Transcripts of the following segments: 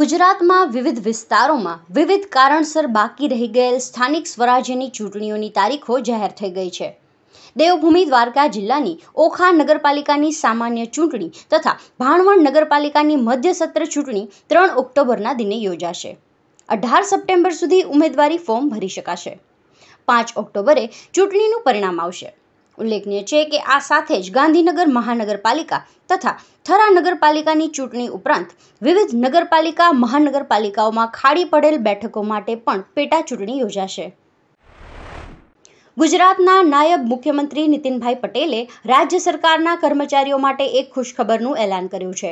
ગુજરાતમાં વિવિધ વિસ્તારોમાં વિવિધ કારણસર બાકી રહી ગયેલ સ્થાનિક સ્વરાજ્યની ચૂંટણીઓની તારીખો જાહેર થઈ ગઈ છે દેવભૂમિ દ્વારકા જિલ્લાની ઓખા નગરપાલિકાની સામાન્ય ચૂંટણી તથા ભાણવડ નગરપાલિકાની મધ્ય સત્ર ચૂંટણી ત્રણ ઓક્ટોબરના દિને યોજાશે અઢાર સપ્ટેમ્બર સુધી ઉમેદવારી ફોર્મ ભરી શકાશે પાંચ ઓક્ટોબરે ચૂંટણીનું પરિણામ આવશે ઉલ્લેખનીય છે કે આ સાથે જ ગાંધીનગર મહાનગરપાલિકા તથા થરા નગરપાલિકાની ચૂંટણી ઉપરાંત વિવિધ નગરપાલિકા મહાનગરપાલિકાઓમાં ખાડી પડેલ બેઠકો માટે પણ પેટા ચૂંટણી યોજાશે ગુજરાતના નાયબ મુખ્યમંત્રી નીતિનભાઈ પટેલે રાજ્ય સરકારના કર્મચારીઓ માટે એક ખુશખબરનું એલાન કર્યું છે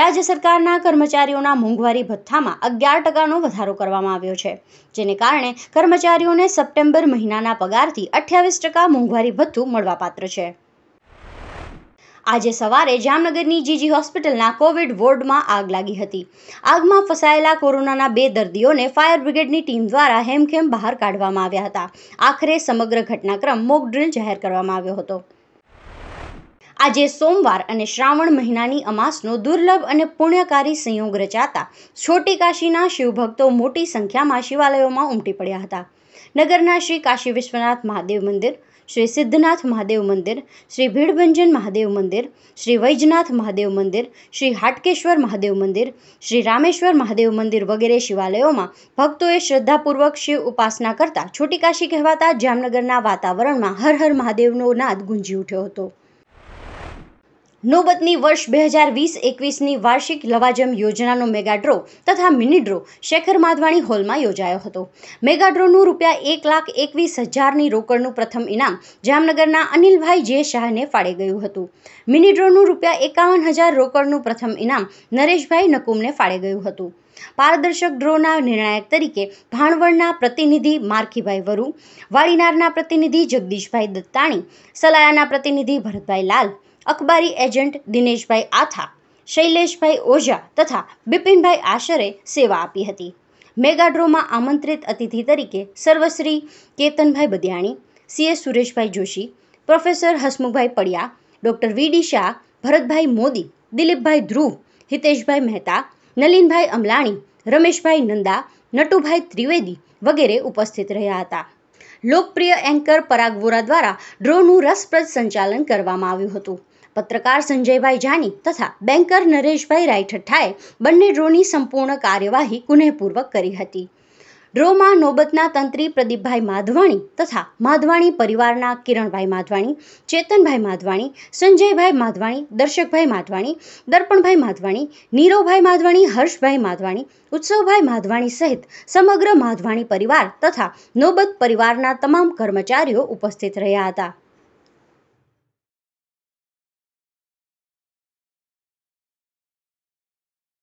રાજ્ય સરકારના કર્મચારીઓના મોંઘવારી ભથ્થામાં અગિયાર ટકાનો વધારો કરવામાં આવ્યો છે જેને કારણે કર્મચારીઓને સપ્ટેમ્બર મહિનાના પગારથી અઠ્યાવીસ ટકા મોંઘવારી ભથ્થું મળવાપાત્ર છે આજે સવારે જામનગરની જીજી હોસ્પિટલના કોવિડ વોર્ડમાં આગ લાગી હતી આગમાં ફસાયેલા કોરોનાના બે દર્દીઓને ફાયર બ્રિગેડની ટીમ દ્વારા હેમખેમ બહાર કાઢવામાં આવ્યા હતા આખરે સમગ્ર ઘટનાક્રમ મોકડ્રીલ જાહેર કરવામાં આવ્યો હતો આજે સોમવાર અને શ્રાવણ મહિનાની અમાસનો દુર્લભ અને પુણ્યકારી સંયોગ રચાતા છોટી કાશીના શિવભક્તો મોટી સંખ્યામાં શિવાલયોમાં ઉમટી પડ્યા હતા નગરના શ્રી કાશી વિશ્વનાથ મહાદેવ મંદિર શ્રી સિદ્ધનાથ મહાદેવ મંદિર શ્રી ભીડભંજન મહાદેવ મંદિર શ્રી વૈજનાથ મહાદેવ મંદિર શ્રી હાટકેશ્વર મહાદેવ મંદિર શ્રી રામેશ્વર મહાદેવ મંદિર વગેરે શિવાલયોમાં ભક્તોએ શ્રદ્ધાપૂર્વક શિવ ઉપાસના કરતા છોટી કાશી કહેવાતા જામનગરના વાતાવરણમાં હર હર મહાદેવનો નાદ ગુંજી ઉઠ્યો હતો નોબતની વર્ષ બે હજાર વીસ એકવીસની વાર્ષિક લવાજમ યોજનાનો મેગાડ્રો તથા મિની ડ્રો શેખર માધવાણી હોલમાં યોજાયો હતો મેગાડ્રોનું રૂપિયા એક લાખ એકવીસ હજારની રોકડનું પ્રથમ ઇનામ જામનગરના અનિલભાઈ જે શાહને ફાળે ગયું હતું મિની ડ્રોનું રૂપિયા એકાવન હજાર રોકડનું પ્રથમ ઇનામ નરેશભાઈ નકુમને ફાળે ગયું હતું પારદર્શક ડ્રોના નિર્ણાયક તરીકે ભાણવડના પ્રતિનિધિ માર્કીભાઈ વરુ વાળીનારના પ્રતિનિધિ જગદીશભાઈ દત્તાણી સલાયાના પ્રતિનિધિ ભરતભાઈ લાલ અખબારી એજન્ટ દિનેશભાઈ આથા શૈલેષભાઈ ઓઝા તથા બિપિનભાઈ આશરે સેવા આપી હતી મેગા ડ્રોમાં આમંત્રિત અતિથિ તરીકે સર્વશ્રી Ketanbhai Badiyani CS Sureshbhai Joshi professor Hasmukhbhai Padiya doctor V D Shah Bharatbhai Modi Dilipbhai Dhruv Hiteshbhai Mehta Nalinbhai Amlani Rameshbhai Nanda Natubhai Trivedi વગેરે ઉપસ્થિત રહ્યા હતા લોકપ્રિય એન્કર પરાગ વોરા દ્વારા ડ્રોનું રસપ્રદ સંચાલન કરવામાં આવ્યું હતું પત્રકાર સંજયભાઈ જાની તથા બેન્કર નરેશભાઈ રાયઠઠ્ઠાએ બંને ડ્રોની સંપૂર્ણ કાર્યવાહી ગુનેહપૂર્વક કરી હતી ડ્રોમાં નોબતના તંત્રી પ્રદીપભાઈ માધવાણી તથા માધવાણી પરિવારના કિરણભાઈ માધવાણી ચેતનભાઈ માધવાણી સંજયભાઈ માધવાણી દર્શકભાઈ માધવાણી દર્પણભાઈ માધવાણી નીરોભાઈ માધવાણી હર્ષભાઈ માધવાણી ઉત્સવભાઈ માધવાણી સહિત સમગ્ર માધવાણી પરિવાર તથા નોબત પરિવારના તમામ કર્મચારીઓ ઉપસ્થિત રહ્યા હતા